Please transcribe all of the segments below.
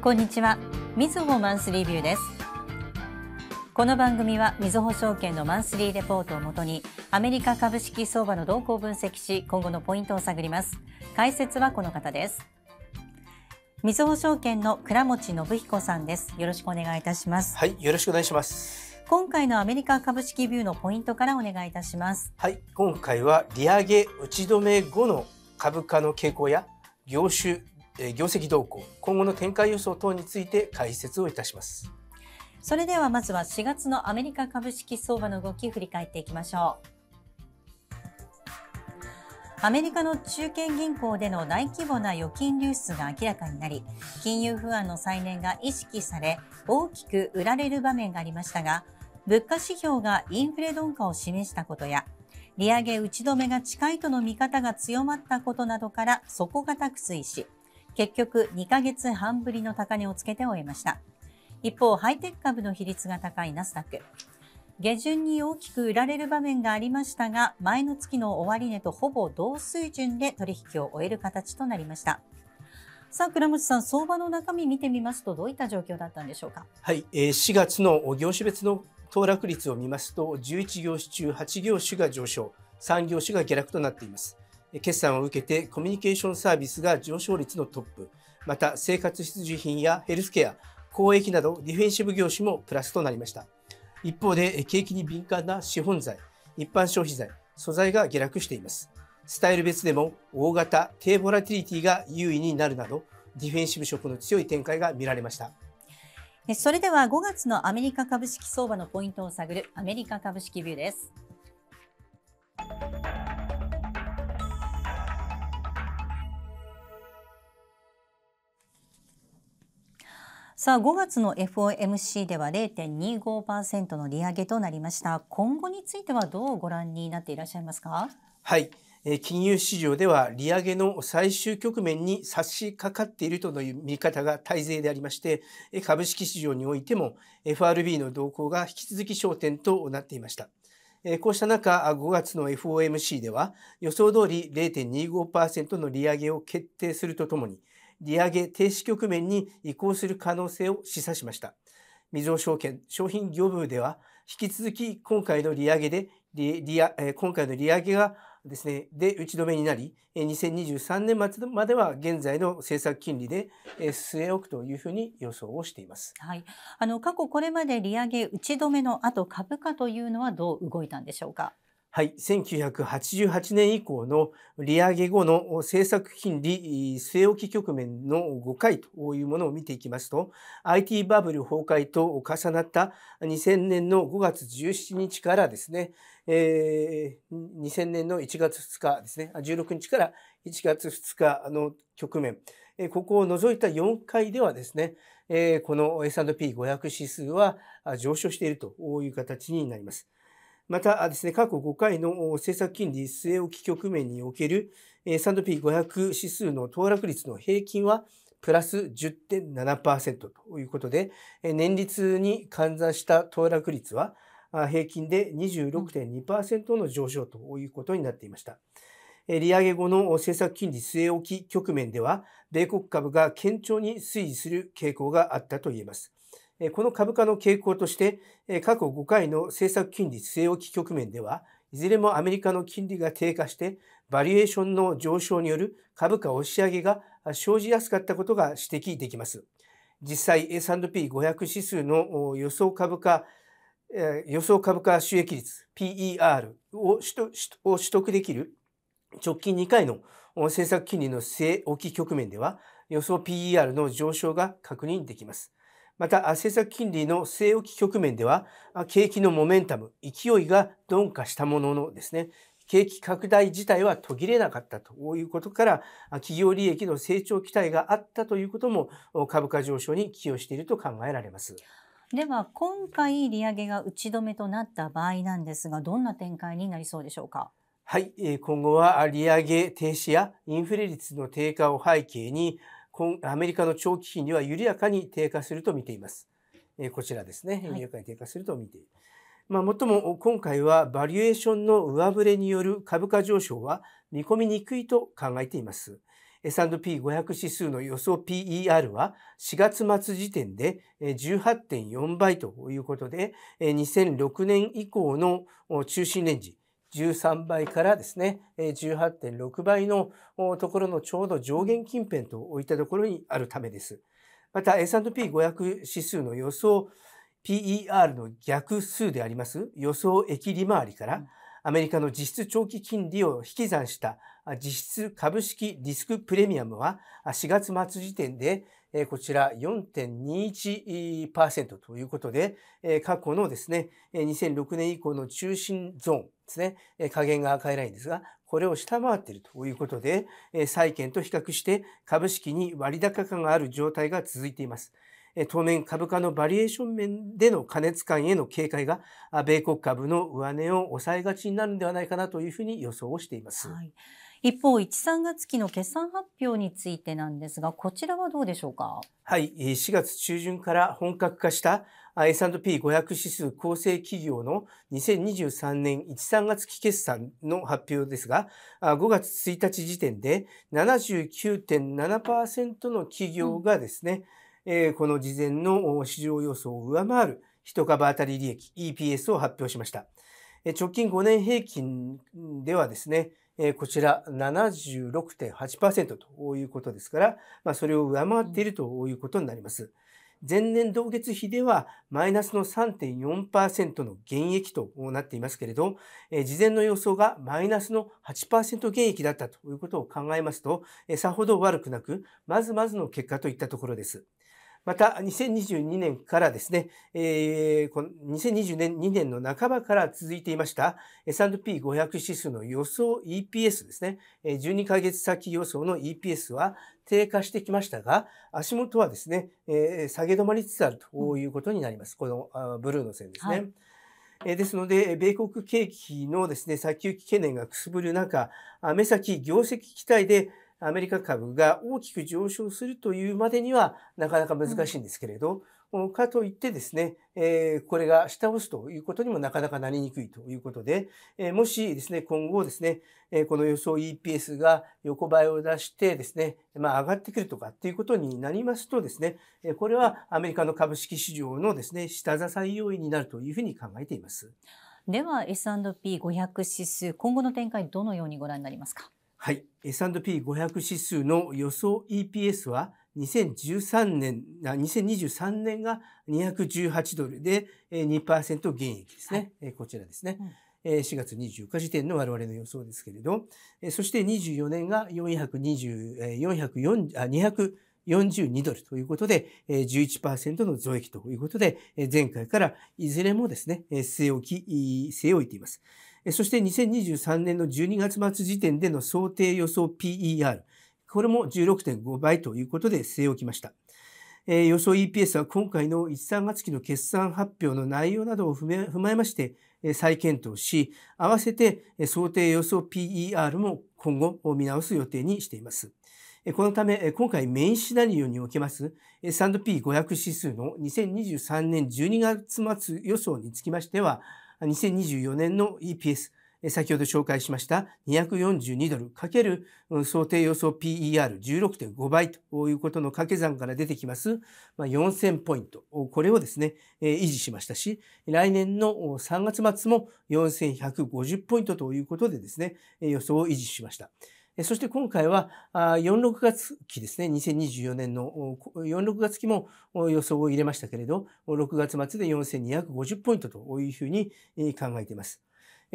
こんにちはみずほマンスリービューですこの番組はみずほ証券のマンスリーレポートをもとにアメリカ株式相場の動向を分析し今後のポイントを探ります解説はこの方ですみずほ証券の倉持信彦さんですよろしくお願いいたしますはいよろしくお願いします今回のアメリカ株式ビューのポイントからお願いいたしますはい今回は利上げ打ち止め後の株価の傾向や業種業績動向今後の展開予想等について解説をいたしますそれではまずは4月のアメリカ株式相場の動き振り返っていきましょうアメリカの中堅銀行での大規模な預金流出が明らかになり、金融不安の再燃が意識され、大きく売られる場面がありましたが、物価指標がインフレ鈍化を示したことや、利上げ打ち止めが近いとの見方が強まったことなどから底堅く推移し、結局2ヶ月半ぶりの高値をつけて終えました。一方、ハイテク株の比率が高いナスダック。下旬に大きく売られる場面がありましたが、前の月の終値とほぼ同水準で取引を終える形となりました。さあ、倉持さん、相場の中身見てみますと、どういった状況だったんでしょうか。はい、えー、4月の業種別の騰落率を見ますと、11業種中8業種が上昇、3業種が下落となっています。決算を受けてコミュニケーションサービスが上昇率のトップ、また生活必需品やヘルスケア、公益などディフェンシブ業種もプラスとなりました。一方で景気に敏感な資本財、一般消費財、素材が下落しています。スタイル別でも大型、低ボラティリティが優位になるなど、ディフェンシブ色の強い展開が見られました。それでは5月のアメリカ株式相場のポイントを探るアメリカ株式ビューです。さあ5月の FOMC では0.25%の利上げとなりました今後についてはどうご覧になっていらっしゃいますかはい金融市場では利上げの最終局面に差し掛かっているとの見方が大勢でありまして株式市場においても FRB の動向が引き続き焦点となっていましたこうした中5月の FOMC では予想通り0.25%の利上げを決定するとともに利上げ停止局面に移行する可能性を示唆しました。みずほ証券商品業務では、引き続き今回の利上げで、今回の利上げがですね、で打ち止めになり、2023年末までは現在の政策金利で据え置くというふうに予想をしています。はい。あの過去これまで利上げ打ち止めの後株価というのはどう動いたんでしょうか。はい、1988年以降の利上げ後の政策金利据え置き局面の5回というものを見ていきますと IT バブル崩壊と重なった2000年の5月17日からですね、えー、2000年の1月2日ですね16日から1月2日の局面ここを除いた4回ではですねこの S&P500 指数は上昇しているという形になります。またですね、過去5回の政策金利据え置き局面における S&P500 指数の騰落率の平均はプラス10.7%ということで、年率に換算した騰落率は平均で26.2%の上昇ということになっていました。利上げ後の政策金利据え置き局面では、米国株が堅調に推移する傾向があったといえます。この株価の傾向として、過去5回の政策金利据え置き局面では、いずれもアメリカの金利が低下して、バリエーションの上昇による株価押し上げが生じやすかったことが指摘できます。実際 S&P500 指数の予想株価予想株価収益率 PER を取得できる直近2回の政策金利の据え置き局面では予想 PER の上昇が確認できます。また、政策金利の据え置き局面では、景気のモメンタム、勢いが鈍化したもののですね、景気拡大自体は途切れなかったということから、企業利益の成長期待があったということも株価上昇に寄与していると考えられます。では、今回利上げが打ち止めとなった場合なんですが、どんな展開になりそうでしょうか。はい、今後は利上げ停止やインフレ率の低下を背景に、アメリカの長期金利は緩やかに低下すると見ています。えこちらですね。緩やかに低下すると見ている。はい、まあ、もも今回はバリエーションの上振れによる株価上昇は見込みにくいと考えています。S&P500 指数の予想 PER は4月末時点で18.4倍ということで、2006年以降の中心レンジ、13倍からですね、18.6倍のところのちょうど上限近辺と置いたところにあるためです。また S&P500 指数の予想 PER の逆数であります予想益利回りからアメリカの実質長期金利を引き算した実質株式リスクプレミアムは4月末時点でこちら4.21%ということで過去のですね2006年以降の中心ゾーンですね、下限が赤いラインですが、これを下回っているということで、債券と比較して株式に割高感がある状態が続いています。当面株価のバリエーション面での過熱感への警戒が米国株の上値を抑えがちになるんではないかなというふうに予想をしています。はい一方、1、3月期の決算発表についてなんですが、こちらはどうでしょうかはい、4月中旬から本格化した S&P500 指数構成企業の2023年1、3月期決算の発表ですが、5月1日時点で79.7%の企業がですね、うんえー、この事前の市場予想を上回る一株当たり利益 EPS を発表しました。直近5年平均ではですね、えこちら76.8%ということですから、まあ、それを上回っているということになります。前年同月比ではマイナスの3.4%の減益となっていますけれど、え事前の予想がマイナスの8%減益だったということを考えますと、えさほど悪くなく、まずまずの結果といったところです。また、2022年からですね、えー、この2022年2年の半ばから続いていました S&P500 指数の予想 EPS ですね、12ヶ月先予想の EPS は低下してきましたが、足元はですね、えー、下げ止まりつつあるということになります。うん、このブルーの線ですね。はいですので、米国景気のですね、先行き懸念がくすぶる中、目先業績期待でアメリカ株が大きく上昇するというまでにはなかなか難しいんですけれど、うん、かといってですね、えー、これが下押すということにもなかなかなりにくいということで、えー、もしですね、今後ですね、えー、この予想 EPS が横ばいを出してですね、まあ上がってくるとかっていうことになりますとですね、えこれはアメリカの株式市場のですね、下支え要因になるというふうに考えています。では S&P500 指数、今後の展開どのようにご覧になりますかはい、S&P500 指数の予想 EPS は2013年、2023年が218ドルで2%減益ですね。はい、こちらですね。うん4月24日時点の我々の予想ですけれど、そして24年が4 2 0 242ドルということで、11%の増益ということで、前回からいずれもですね、据え置き、据え置いています。そして2023年の12月末時点での想定予想 PER、これも16.5倍ということで据え置きました。えー、予想 EPS は今回の1、3月期の決算発表の内容などを踏まえまして、えー、再検討し、合わせて想定予想 PER も今後見直す予定にしています。このため、今回メインシナリオにおけます S&P500 指数の2023年12月末予想につきましては、2024年の EPS、先ほど紹介しました242ドル×想定予想 PER16.5 倍ということの掛け算から出てきます4000ポイント。これをですね、維持しましたし、来年の3月末も4150ポイントということでですね、予想を維持しました。そして今回は46月期ですね2024年の46月期も予想を入れましたけれど6月末で4250ポイントというふうに考えています。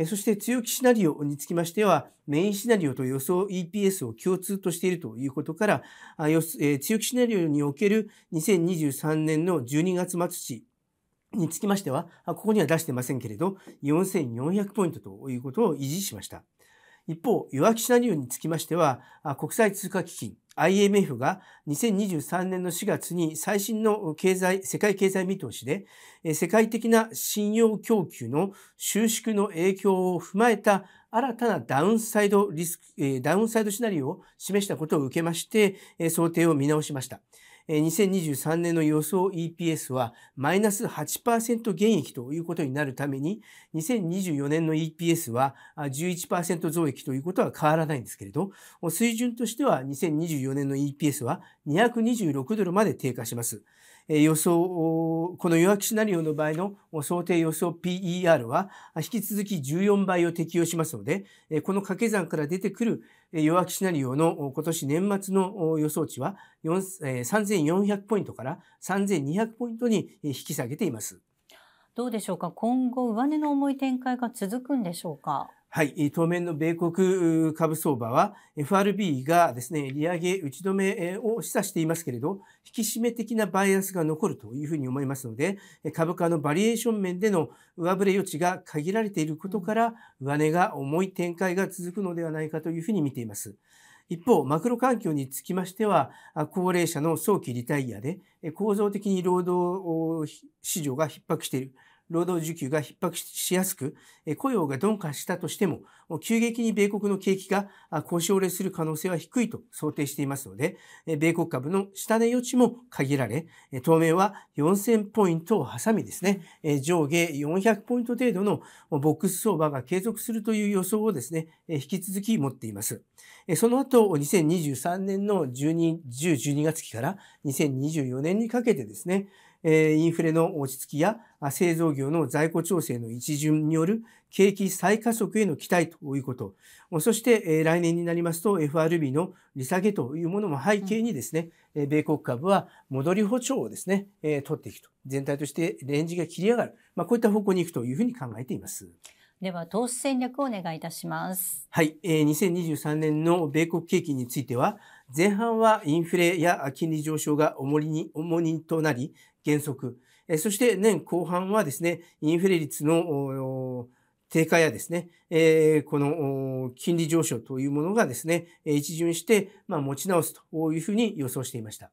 そして強気シナリオにつきましては、メインシナリオと予想 EPS を共通としているということから、強気シナリオにおける2023年の12月末値につきましては、ここには出してませんけれど、4400ポイントということを維持しました。一方、弱気シナリオにつきましては、国際通貨基金 IMF が2023年の4月に最新の経済、世界経済見通しで、世界的な信用供給の収縮の影響を踏まえた新たなダウンサイドリスク、ダウンサイドシナリオを示したことを受けまして、想定を見直しました。2023年の予想 EPS はマイナス8%減益ということになるために、2024年の EPS は11%増益ということは変わらないんですけれど、水準としては2024年の EPS は226ドルまで低下します。予想、この予約シナリオの場合の想定予想 PER は引き続き14倍を適用しますので、この掛け算から出てくる弱気シナリオの今年年末の予想値は3400ポイントから3200ポイントに引き下げています。どうでしょうか今後上値の重い展開が続くんでしょうかはい、当面の米国株相場は FRB がですね、利上げ打ち止めを示唆していますけれど、引き締め的なバイアスが残るというふうに思いますので、株価のバリエーション面での上振れ余地が限られていることから、上値が重い展開が続くのではないかというふうに見ています。一方、マクロ環境につきましては、高齢者の早期リタイアで、構造的に労働市場が逼迫している。労働需給が逼迫しやすく、雇用が鈍化したとしても、急激に米国の景気が高渉劣する可能性は低いと想定していますので、米国株の下値余地も限られ、当面は4000ポイントを挟みですね、上下400ポイント程度のボックス相場が継続するという予想をですね、引き続き持っています。その後、2023年の12、10、12月期から2024年にかけてですね、インフレの落ち着きや製造業の在庫調整の一巡による景気再加速への期待ということ、そして来年になりますと FRB の利下げというものも背景にですね、うん、米国株は戻り歩調をですね、取っていくと、全体としてレンジが切り上がる、まあ、こういった方向に行くというふうに考えています。では投資戦略をお願いいたします。はい、えー、2023年の米国景気については前半はインフレや金利上昇が重荷に重荷となり、減速、えそして年後半はですね、インフレ率の低下やですね、えこの金利上昇というものがですね、一巡して、ま持ち直すというふうに予想していました。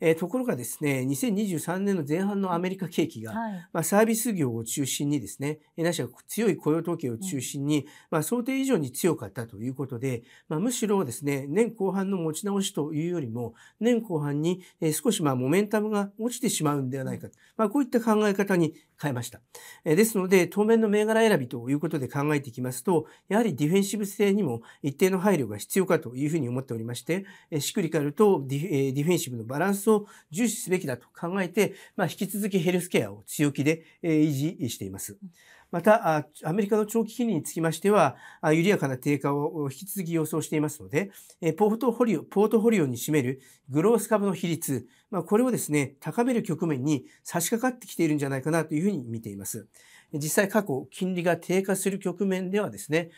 えー、ところがですね2023年の前半のアメリカ景気が、はい、まあ、サービス業を中心にですねなしは強い雇用統計を中心に、うん、まあ、想定以上に強かったということで、まあ、むしろですね年後半の持ち直しというよりも年後半に、えー、少しまあモメンタムが落ちてしまうんではないか、まあ、こういった考え方に変えました。ですので、当面の銘柄選びということで考えていきますと、やはりディフェンシブ性にも一定の配慮が必要かというふうに思っておりまして、シクリカルとディフェンシブのバランスを重視すべきだと考えて、まあ、引き続きヘルスケアを強気で維持しています。また、アメリカの長期金利につきましては、緩やかな低下を引き続き予想していますので、ポートフォリオ、ポートフォリオに占めるグロース株の比率、まあ、これをですね、高める局面に差し掛かってきているんじゃないかなというふうに見ています。実際過去、金利が低下する局面ではですね、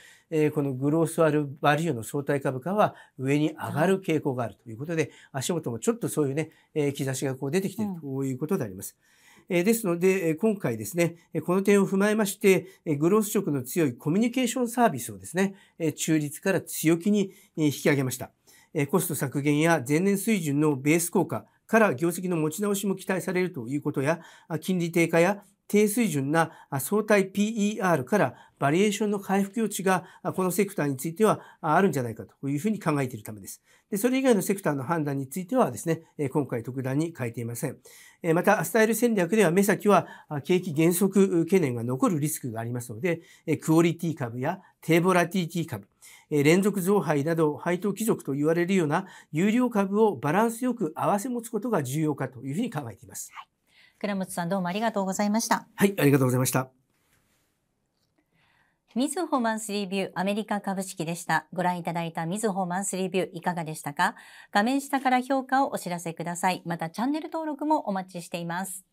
このグロースワルバリューの相対株価は上に上がる傾向があるということで、足元もちょっとそういうね、兆しがこう出てきているということであります。うんえですので、今回ですね、この点を踏まえまして、グロース色の強いコミュニケーションサービスをですね、中立から強気に引き上げました。コスト削減や前年水準のベース効果から業績の持ち直しも期待されるということや、金利低下や低水準な相対 PER からバリエーションの回復余地がこのセクターについてはあるんじゃないかというふうに考えているためです。で、それ以外のセクターの判断についてはですね、今回特段に書いていません。また、スタイル戦略では目先は景気減速懸念が残るリスクがありますので、クオリティ株やテーボラティティ株、連続増配など配当貴族と言われるような有料株をバランスよく合わせ持つことが重要かというふうに考えています。はい、倉本さんどうもありがとうございました。はい、ありがとうございました。みずほマンスリービューアメリカ株式でした。ご覧いただいたみずほマンスリービューいかがでしたか画面下から評価をお知らせください。またチャンネル登録もお待ちしています。